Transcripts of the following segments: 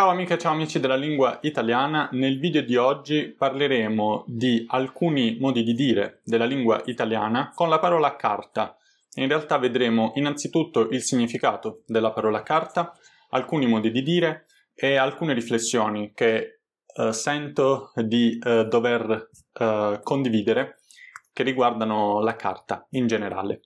Ciao amiche e ciao amici della lingua italiana, nel video di oggi parleremo di alcuni modi di dire della lingua italiana con la parola carta. In realtà vedremo innanzitutto il significato della parola carta, alcuni modi di dire e alcune riflessioni che eh, sento di eh, dover eh, condividere che riguardano la carta in generale.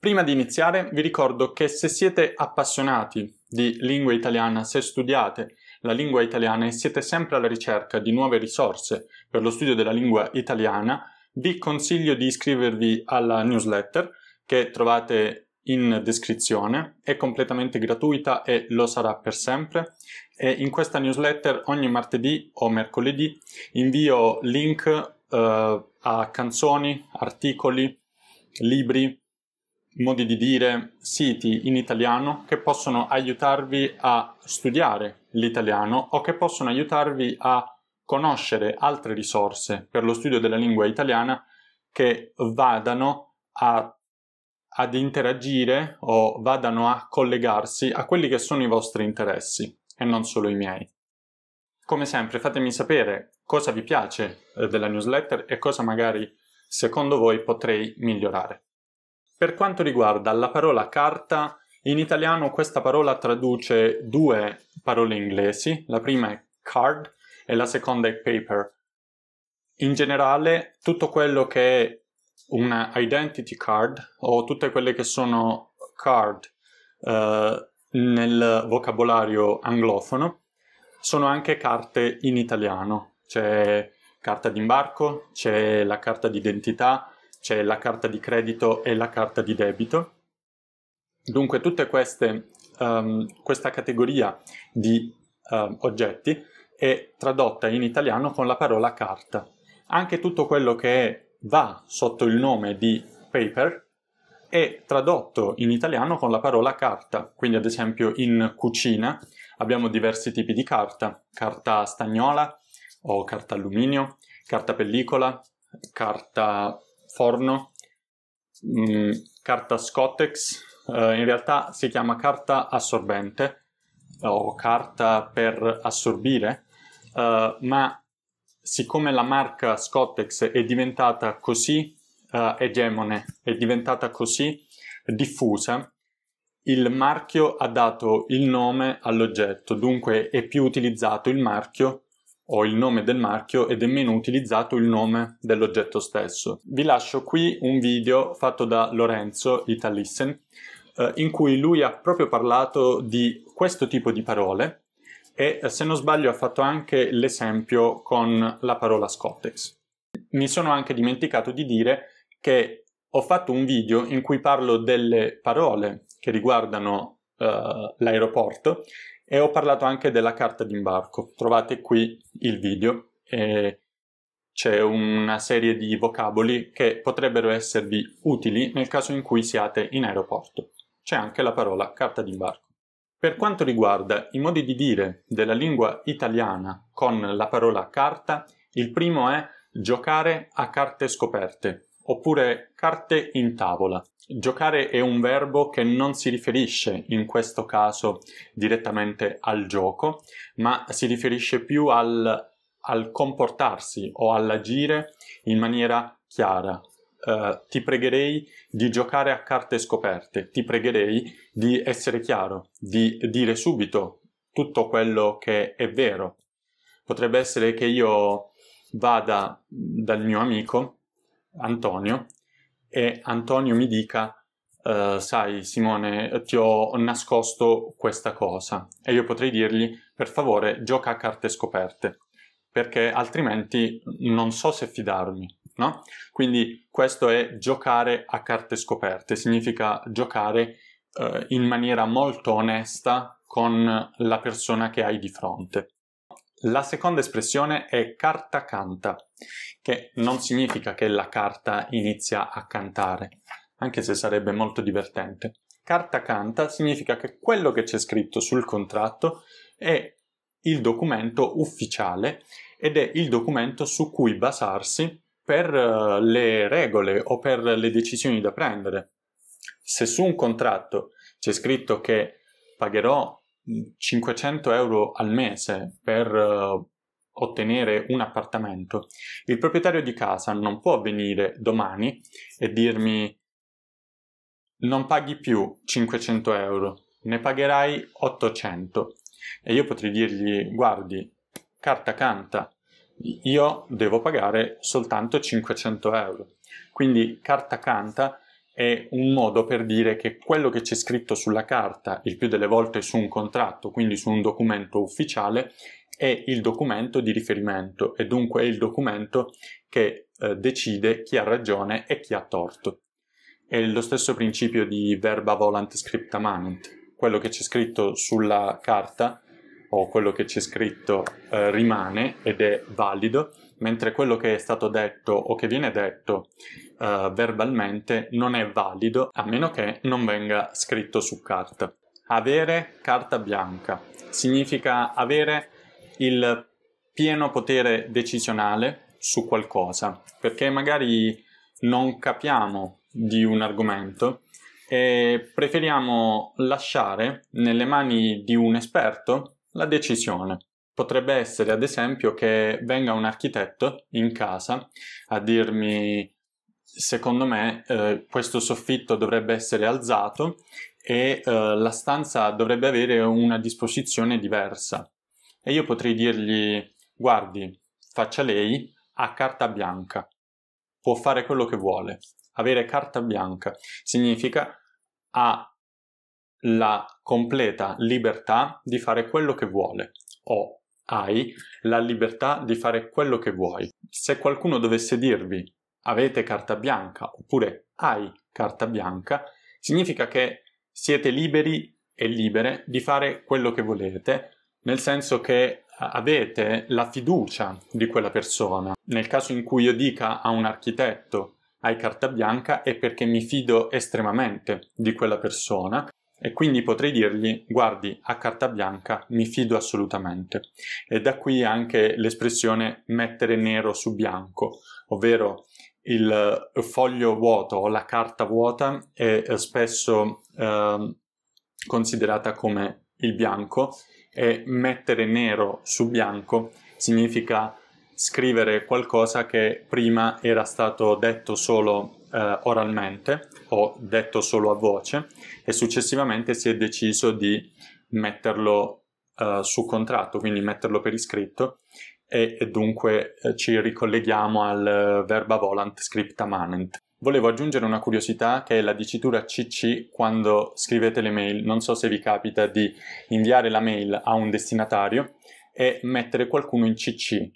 Prima di iniziare vi ricordo che se siete appassionati di lingua italiana, se studiate la lingua italiana e siete sempre alla ricerca di nuove risorse per lo studio della lingua italiana, vi consiglio di iscrivervi alla newsletter che trovate in descrizione, è completamente gratuita e lo sarà per sempre. E in questa newsletter ogni martedì o mercoledì invio link eh, a canzoni, articoli, libri, modi di dire, siti in italiano che possono aiutarvi a studiare l'italiano o che possono aiutarvi a conoscere altre risorse per lo studio della lingua italiana che vadano a, ad interagire o vadano a collegarsi a quelli che sono i vostri interessi e non solo i miei. Come sempre fatemi sapere cosa vi piace eh, della newsletter e cosa magari secondo voi potrei migliorare. Per quanto riguarda la parola carta, in italiano questa parola traduce due parole inglesi, la prima è card e la seconda è paper. In generale, tutto quello che è una identity card o tutte quelle che sono card eh, nel vocabolario anglofono sono anche carte in italiano. C'è carta d'imbarco, c'è la carta d'identità, c'è la carta di credito e la carta di debito. Dunque, tutte queste, um, questa categoria di uh, oggetti è tradotta in italiano con la parola carta. Anche tutto quello che va sotto il nome di paper è tradotto in italiano con la parola carta. Quindi, ad esempio, in cucina abbiamo diversi tipi di carta: carta stagnola o carta alluminio, carta pellicola, carta forno, mh, mm, carta Scottex, eh, in realtà si chiama carta assorbente eh, o carta per assorbire, eh, ma siccome la marca Scottex è diventata così eh, egemone, è diventata così diffusa, il marchio ha dato il nome all'oggetto, dunque è più utilizzato il marchio o il nome del marchio ed è meno utilizzato il nome dell'oggetto stesso. Vi lascio qui un video fatto da Lorenzo Italissen eh, in cui lui ha proprio parlato di questo tipo di parole e eh, se non sbaglio ha fatto anche l'esempio con la parola Scottex. Mi sono anche dimenticato di dire che ho fatto un video in cui parlo delle parole che riguardano eh, l'aeroporto e ho parlato anche della carta d'imbarco. Trovate qui il video. e c'è una serie di vocaboli che potrebbero esservi utili nel caso in cui siate in aeroporto. C'è anche la parola carta d'imbarco. Per quanto riguarda i modi di dire della lingua italiana con la parola carta, il primo è giocare a carte scoperte, oppure carte in tavola. Giocare è un verbo che non si riferisce in questo caso direttamente al gioco, ma si riferisce più al, al comportarsi o all'agire in maniera chiara. Uh, ti pregherei di giocare a carte scoperte, ti pregherei di essere chiaro, di dire subito tutto quello che è vero. Potrebbe essere che io vada dal mio amico Antonio e Antonio mi dica Uh, sai Simone, ti ho nascosto questa cosa e io potrei dirgli per favore gioca a carte scoperte perché altrimenti non so se fidarmi, no? Quindi questo è giocare a carte scoperte, significa giocare uh, in maniera molto onesta con la persona che hai di fronte. La seconda espressione è carta canta, che non significa che la carta inizia a cantare, anche se sarebbe molto divertente. Carta canta significa che quello che c'è scritto sul contratto è il documento ufficiale ed è il documento su cui basarsi per eh, le regole o per le decisioni da prendere. Se su un contratto c'è scritto che pagherò 500 euro al mese per uh, ottenere un appartamento, il proprietario di casa non può venire domani e dirmi non paghi più 500 euro, ne pagherai 800. E io potrei dirgli guardi, carta canta, io devo pagare soltanto 500 euro. Quindi carta canta è un modo per dire che quello che c'è scritto sulla carta, il più delle volte su un contratto, quindi su un documento ufficiale, è il documento di riferimento e dunque è il documento che eh, decide chi ha ragione e chi ha torto. È lo stesso principio di verba volant scripta manent. Quello che c'è scritto sulla carta o quello che c'è scritto eh, rimane ed è valido, mentre quello che è stato detto o che viene detto uh, verbalmente non è valido a meno che non venga scritto su carta. Avere carta bianca significa avere il pieno potere decisionale su qualcosa, perché magari non capiamo di un argomento e preferiamo lasciare nelle mani di un esperto la decisione potrebbe essere ad esempio che venga un architetto in casa a dirmi secondo me eh, questo soffitto dovrebbe essere alzato e eh, la stanza dovrebbe avere una disposizione diversa e io potrei dirgli guardi faccia lei ha carta bianca può fare quello che vuole avere carta bianca significa ha la completa libertà di fare quello che vuole o hai la libertà di fare quello che vuoi. Se qualcuno dovesse dirvi avete carta bianca oppure hai carta bianca, significa che siete liberi e libere di fare quello che volete, nel senso che eh, avete la fiducia di quella persona. Nel caso in cui io dica a un architetto hai carta bianca è perché mi fido estremamente di quella persona e quindi potrei dirgli guardi a carta bianca mi fido assolutamente e da qui anche l'espressione mettere nero su bianco ovvero il eh, foglio vuoto o la carta vuota è eh, spesso eh, considerata come il bianco e mettere nero su bianco significa scrivere qualcosa che prima era stato detto solo eh, oralmente o detto solo a voce e successivamente si è deciso di metterlo eh, su contratto, quindi metterlo per iscritto e, e dunque eh, ci ricolleghiamo al verba volant scripta manent. Volevo aggiungere una curiosità che è la dicitura CC quando scrivete le mail. Non so se vi capita di inviare la mail a un destinatario e mettere qualcuno in CC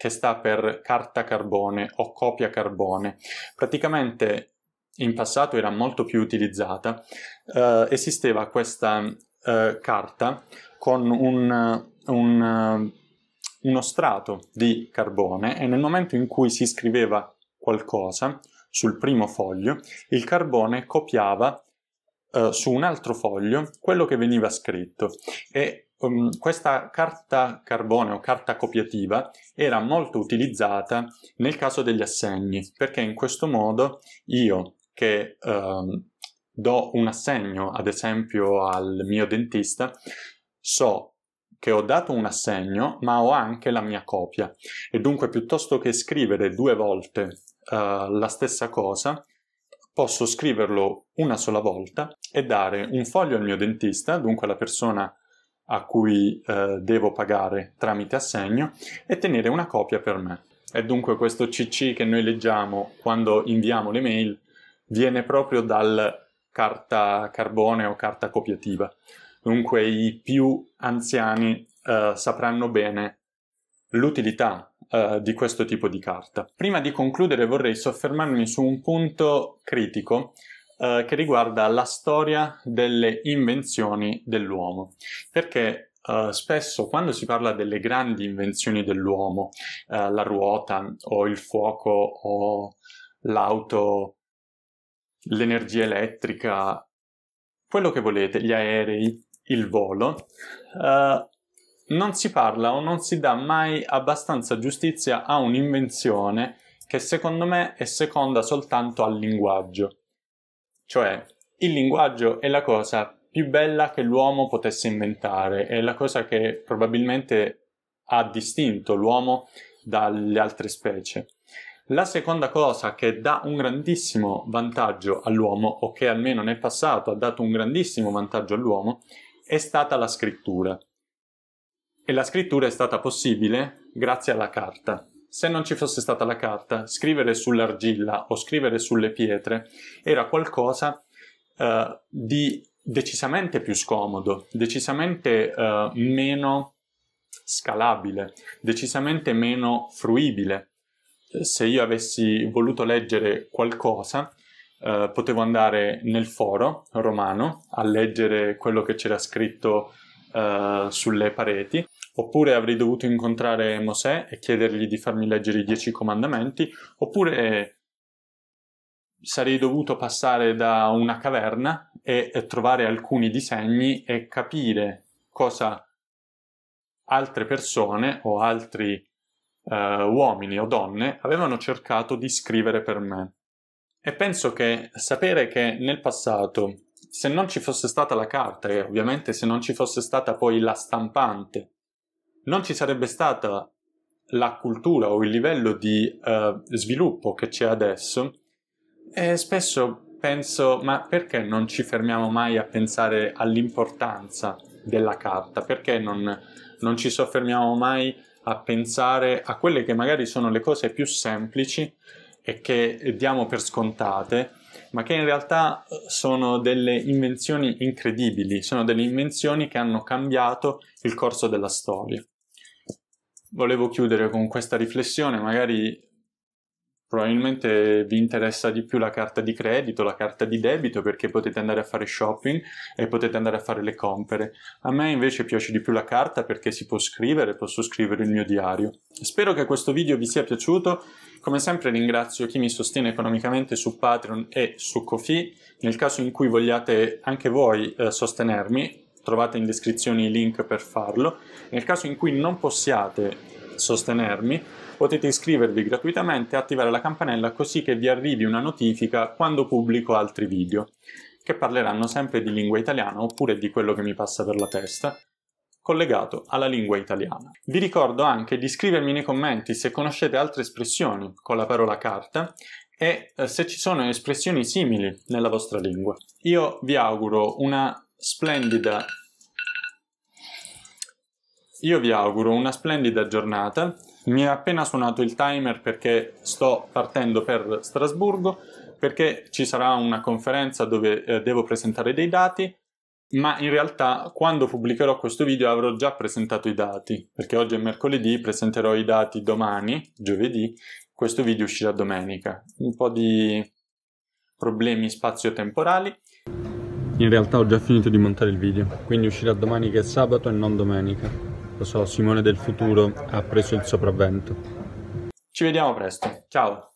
che sta per carta carbone o copia carbone. Praticamente in passato era molto più utilizzata, eh, esisteva questa eh, carta con un, un, uno strato di carbone e nel momento in cui si scriveva qualcosa sul primo foglio, il carbone copiava eh, su un altro foglio quello che veniva scritto e um, questa carta carbone o carta copiativa era molto utilizzata nel caso degli assegni, perché in questo modo io che um, do un assegno, ad esempio al mio dentista, so che ho dato un assegno, ma ho anche la mia copia. E dunque, piuttosto che scrivere due volte uh, la stessa cosa, posso scriverlo una sola volta e dare un foglio al mio dentista, dunque alla persona a cui eh, devo pagare tramite assegno e tenere una copia per me. E dunque questo CC che noi leggiamo quando inviamo le mail viene proprio dal carta carbone o carta copiativa. Dunque i più anziani eh, sapranno bene l'utilità eh, di questo tipo di carta. Prima di concludere vorrei soffermarmi su un punto critico eh, che riguarda la storia delle invenzioni dell'uomo, perché Uh, spesso quando si parla delle grandi invenzioni dell'uomo, uh, la ruota o il fuoco o l'auto, l'energia elettrica, quello che volete, gli aerei, il volo, uh, non si parla o non si dà mai abbastanza giustizia a un'invenzione che secondo me è seconda soltanto al linguaggio. Cioè, il linguaggio è la cosa più bella che l'uomo potesse inventare, è la cosa che probabilmente ha distinto l'uomo dalle altre specie. La seconda cosa che dà un grandissimo vantaggio all'uomo, o che almeno nel passato ha dato un grandissimo vantaggio all'uomo, è stata la scrittura. E la scrittura è stata possibile grazie alla carta se non ci fosse stata la carta, scrivere sull'argilla o scrivere sulle pietre era qualcosa eh, di decisamente più scomodo, decisamente eh, meno scalabile, decisamente meno fruibile. Se io avessi voluto leggere qualcosa, eh, potevo andare nel foro romano a leggere quello che c'era scritto eh, sulle pareti oppure avrei dovuto incontrare Mosè e chiedergli di farmi leggere i dieci comandamenti, oppure sarei dovuto passare da una caverna e, trovare alcuni disegni e capire cosa altre persone o altri eh, uomini o donne avevano cercato di scrivere per me. E penso che sapere che nel passato, se non ci fosse stata la carta e ovviamente se non ci fosse stata poi la stampante non ci sarebbe stata la cultura o il livello di uh, sviluppo che c'è adesso, e spesso penso, ma perché non ci fermiamo mai a pensare all'importanza della carta? Perché non, non ci soffermiamo mai a pensare a quelle che magari sono le cose più semplici e che diamo per scontate, ma che in realtà eh, sono delle invenzioni incredibili, sono delle invenzioni che hanno cambiato il corso della storia. Volevo chiudere con questa riflessione, magari probabilmente vi interessa di più la carta di credito, la carta di debito, perché potete andare a fare shopping e potete andare a fare le compere. A me invece piace di più la carta perché si può scrivere, posso scrivere il mio diario. Spero che questo video vi sia piaciuto come sempre ringrazio chi mi sostiene economicamente su Patreon e su Kofi. Nel caso in cui vogliate anche voi eh, sostenermi, trovate in descrizione i link per farlo. Nel caso in cui non possiate sostenermi, potete iscrivervi gratuitamente e attivare la campanella così che vi arrivi una notifica quando pubblico altri video, che parleranno sempre di lingua italiana oppure di quello che mi passa per la testa collegato alla lingua italiana. Vi ricordo anche di scrivermi nei commenti se conoscete altre espressioni con la parola carta e eh, se ci sono espressioni simili nella vostra lingua. Io vi auguro una splendida io vi auguro una splendida giornata. Mi è appena suonato il timer perché sto partendo per Strasburgo, perché ci sarà una conferenza dove eh, devo presentare dei dati ma in realtà quando pubblicherò questo video avrò già presentato i dati, perché oggi è mercoledì, presenterò i dati domani, giovedì, questo video uscirà domenica. Un po' di problemi spazio-temporali. In realtà ho già finito di montare il video, quindi uscirà domani che è sabato e non domenica. Lo so, Simone del futuro ha preso il sopravvento. Ci vediamo presto, ciao!